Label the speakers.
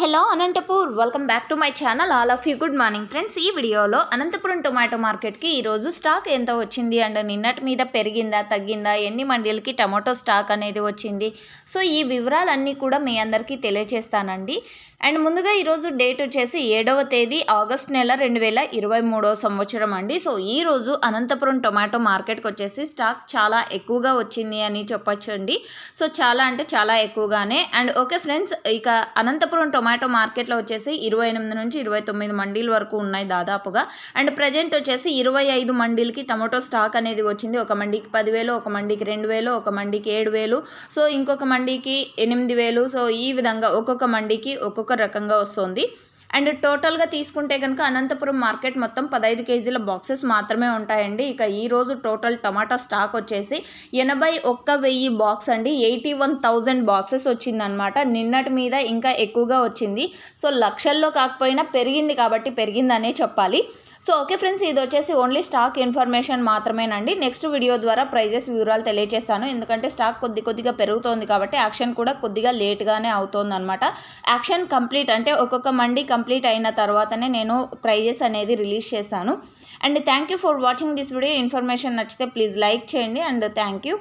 Speaker 1: hello Anantapur welcome back to my channel all of you good morning friends ఈ వీడియోలో Anantapuram tomato మార్కెట్కి ఈరోజు stock ఎంత వచ్చింది అండ్ నిన్నటి మీద పెరిగిందా తగ్గిందా ఎన్ని మండీలకి టమాటో స్టాక్ అనేది వచ్చింది సో ఈ వివరాలన్నీ కూడా మీ అందరికీ తెలియజేస్తానండి అండ్ ముందుగా ఈరోజు డేట్ వచ్చేసి ఏడవ తేదీ ఆగస్ట్ నెల రెండు వేల ఇరవై మూడవ సంవత్సరం అండి సో ఈరోజు అనంతపురం టొమాటో మార్కెట్కి వచ్చేసి స్టాక్ చాలా ఎక్కువగా వచ్చింది అని చెప్పొచ్చు అండి సో చాలా అంటే చాలా ఎక్కువగానే అండ్ ఓకే ఫ్రెండ్స్ ఇక అనంతపురం టొమాటో టొమాటో మార్కెట్లో వచ్చేసి ఇరవై ఎనిమిది నుంచి ఇరవై తొమ్మిది మండీలు వరకు ఉన్నాయి దాదాపుగా అండ్ ప్రజెంట్ వచ్చేసి ఇరవై ఐదు మండీలకి టమాటో స్టాక్ అనేది వచ్చింది ఒక మండీకి పదివేలు ఒక మండీకి రెండు వేలు ఒక మండీకి ఏడు వేలు సో ఇంకొక మండీకి ఎనిమిది వేలు సో ఈ విధంగా ఒక్కొక్క మండీకి ఒక్కొక్క రకంగా వస్తుంది అండ్ టోటల్గా తీసుకుంటే కనుక అనంతపురం మార్కెట్ మొత్తం పదహైదు కేజీల బాక్సెస్ మాత్రమే ఉంటాయండి ఇక ఈరోజు టోటల్ టమాటా స్టాక్ వచ్చేసి ఎనభై ఒక్క వెయ్యి బాక్స్ అండి ఎయిటీ వన్ థౌజండ్ బాక్సెస్ వచ్చిందనమాట నిన్నటి మీద ఇంకా ఎక్కువగా వచ్చింది సో లక్షల్లో కాకపోయినా పెరిగింది కాబట్టి పెరిగిందనే చెప్పాలి సో ఓకే ఫ్రెండ్స్ ఇది వచ్చేసి ఓన్లీ స్టాక్ ఇన్ఫర్మేషన్ మాత్రమేనండి నెక్స్ట్ వీడియో ద్వారా ప్రైజెస్ వివరాలు తెలియజేస్తాను ఎందుకంటే స్టాక్ కొద్ది కొద్దిగా పెరుగుతోంది కాబట్టి యాక్షన్ కూడా కొద్దిగా లేట్గానే అవుతోందనమాట యాక్షన్ కంప్లీట్ అంటే ఒక్కొక్క మండి కంప్లీట్ అయిన తర్వాతనే నేను ప్రైజెస్ అనేది రిలీజ్ చేశాను and thank you for watching this video information నచ్చితే ప్లీజ్ లైక్ చేయండి అండ్ థ్యాంక్ యూ